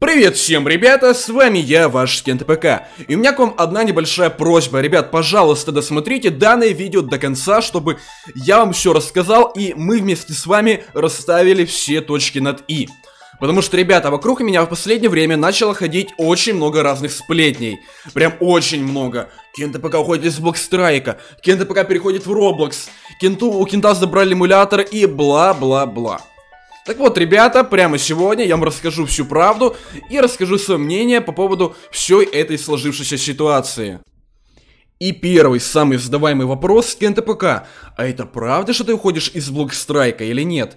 Привет всем, ребята, с вами я, ваш Скен ПК, И у меня к вам одна небольшая просьба. Ребят, пожалуйста, досмотрите данное видео до конца, чтобы я вам все рассказал, и мы вместе с вами расставили все точки над «и». Потому что, ребята, вокруг меня в последнее время начало ходить очень много разных сплетней. Прям очень много. Кента пока уходит из Блокстрайка, Кента пока переходит в Роблокс, Кенту, у Кента забрали эмулятор и бла-бла-бла. Так вот, ребята, прямо сегодня я вам расскажу всю правду и расскажу свое мнение по поводу всей этой сложившейся ситуации. И первый, самый задаваемый вопрос с КНТПК. А это правда, что ты уходишь из Блокстрайка или нет?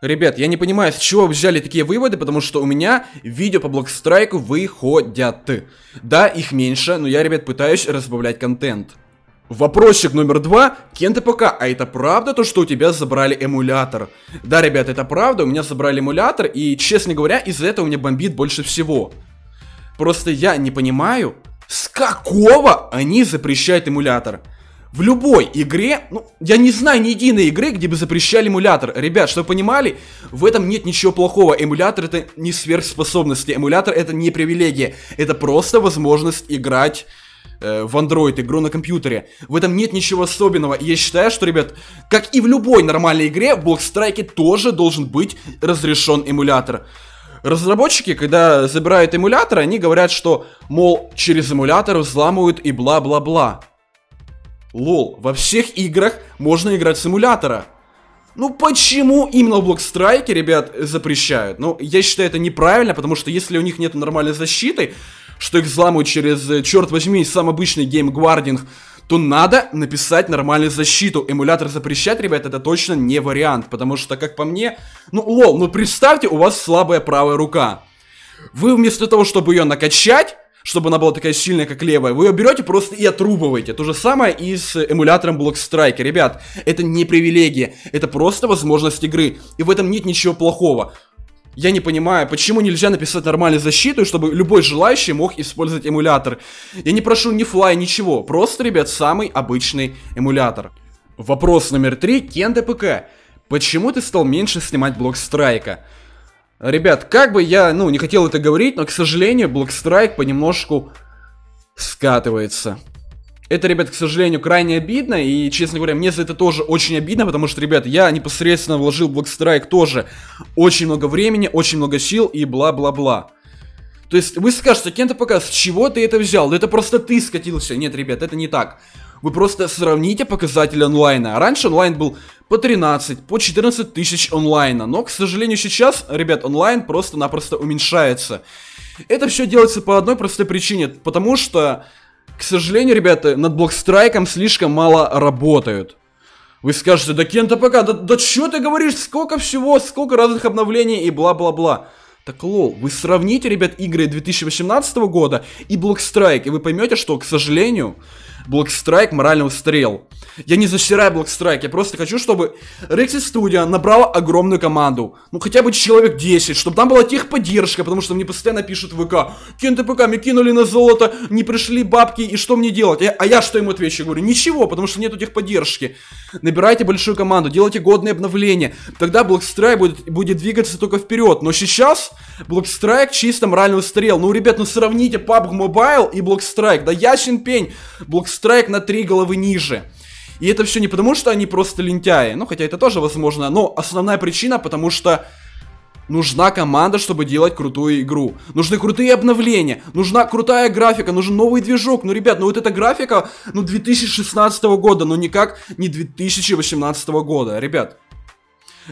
Ребят, я не понимаю, с чего вы взяли такие выводы, потому что у меня видео по Блокстрайку выходят. Да, их меньше, но я, ребят, пытаюсь разбавлять контент. Вопросик номер два. Кен ТПК, а это правда то, что у тебя забрали эмулятор? Да, ребят, это правда, у меня забрали эмулятор, и, честно говоря, из-за этого меня бомбит больше всего. Просто я не понимаю, с какого они запрещают эмулятор? В любой игре, ну, я не знаю ни единой игры, где бы запрещали эмулятор. Ребят, чтобы понимали, в этом нет ничего плохого. Эмулятор это не сверхспособности, эмулятор это не привилегия. Это просто возможность играть Э, в Android игру на компьютере. В этом нет ничего особенного. я считаю, что, ребят, как и в любой нормальной игре, в Blockstrike тоже должен быть разрешен эмулятор. Разработчики, когда забирают эмулятор, они говорят, что, мол, через эмулятор взламывают и бла-бла-бла. Лол, во всех играх можно играть с эмулятора. Ну почему именно в Блокстрайке, ребят, запрещают? Ну, я считаю это неправильно, потому что если у них нет нормальной защиты, что их взламывают через, э, черт возьми, сам обычный геймгвардинг, то надо написать нормальную защиту. Эмулятор запрещать, ребят, это точно не вариант, потому что, как по мне, ну, лол, ну представьте, у вас слабая правая рука. Вы вместо того, чтобы ее накачать, чтобы она была такая сильная, как левая, вы ее берете просто и отрубываете. То же самое и с эмулятором Block Strike. Ребят, это не привилегия, это просто возможность игры. И в этом нет ничего плохого. Я не понимаю, почему нельзя написать нормальную защиту, чтобы любой желающий мог использовать эмулятор. Я не прошу ни флай, ничего. Просто, ребят, самый обычный эмулятор. Вопрос номер три. Кенда ПК. Почему ты стал меньше снимать блок страйка? Ребят, как бы я, ну, не хотел это говорить, но, к сожалению, блок страйк понемножку скатывается. Это, ребят, к сожалению, крайне обидно, и, честно говоря, мне за это тоже очень обидно, потому что, ребят, я непосредственно вложил в Black Strike тоже очень много времени, очень много сил и бла-бла-бла. То есть вы скажете, Кента пока, с чего ты это взял? Да это просто ты скатился. Нет, ребят, это не так. Вы просто сравните показатели онлайна. Раньше онлайн был по 13, по 14 тысяч онлайна. Но, к сожалению, сейчас, ребят, онлайн просто-напросто уменьшается. Это все делается по одной простой причине. Потому что к сожалению, ребята, над блокстрайком слишком мало работают. Вы скажете, да Кента пока, да, да что ты говоришь, сколько всего, сколько разных обновлений и бла-бла-бла. Так лол, вы сравните, ребят, игры 2018 года и Блокстрайк и вы поймете, что, к сожалению, Блокстрайк морально устрел. Я не засираю Блокстрайк, я просто хочу, чтобы Рекси Студия набрала огромную команду. Ну хотя бы человек 10, чтобы там была техподдержка, потому что мне постоянно пишут в ВК. Кен ПК мне кинули на золото, не пришли бабки, и что мне делать? Я, а я что им отвечу? говорю, ничего, потому что нету техподдержки. Набирайте большую команду, делайте годные обновления. Тогда Блокстрайк будет, будет двигаться только вперед. Но сейчас Блокстрайк чисто моральный устрел. Ну, ребят, ну сравните PUBG Mobile и Блокстрайк. Да ясен пень. Блокстрайк Страйк на три головы ниже. И это все не потому, что они просто лентяи, ну хотя это тоже возможно, но основная причина, потому что нужна команда, чтобы делать крутую игру. Нужны крутые обновления, нужна крутая графика, нужен новый движок. Ну, ребят, ну вот эта графика, ну, 2016 года, но ну, никак не 2018 года, ребят.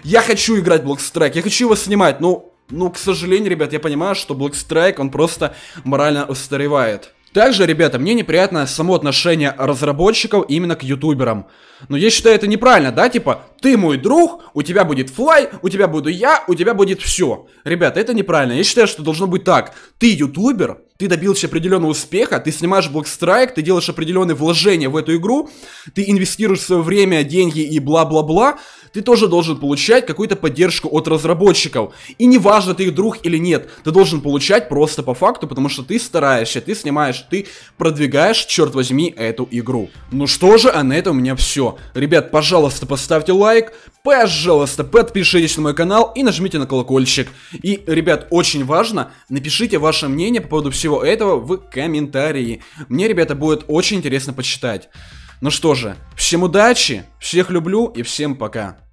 Я хочу играть в Blackstrike, я хочу его снимать, но, ну, к сожалению, ребят, я понимаю, что Blackstrike, он просто морально устаревает. Также, ребята, мне неприятно само отношение разработчиков именно к ютуберам. Но я считаю это неправильно, да? Типа, ты мой друг, у тебя будет флай, у тебя буду я, у тебя будет все. Ребята, это неправильно. Я считаю, что должно быть так. Ты ютубер, ты добился определенного успеха, ты снимаешь Black Strike, ты делаешь определенные вложения в эту игру, ты инвестируешь свое время, деньги и бла-бла-бла, ты тоже должен получать какую-то поддержку от разработчиков. И неважно, ты их друг или нет, ты должен получать просто по факту, потому что ты стараешься, ты снимаешь, ты продвигаешь, черт возьми, эту игру. Ну что же, а на этом у меня все. Ребят, пожалуйста, поставьте лайк, пожалуйста, подпишитесь на мой канал и нажмите на колокольчик. И, ребят, очень важно, напишите ваше мнение по поводу всего всего этого в комментарии. Мне, ребята, будет очень интересно почитать. Ну что же, всем удачи, всех люблю и всем пока.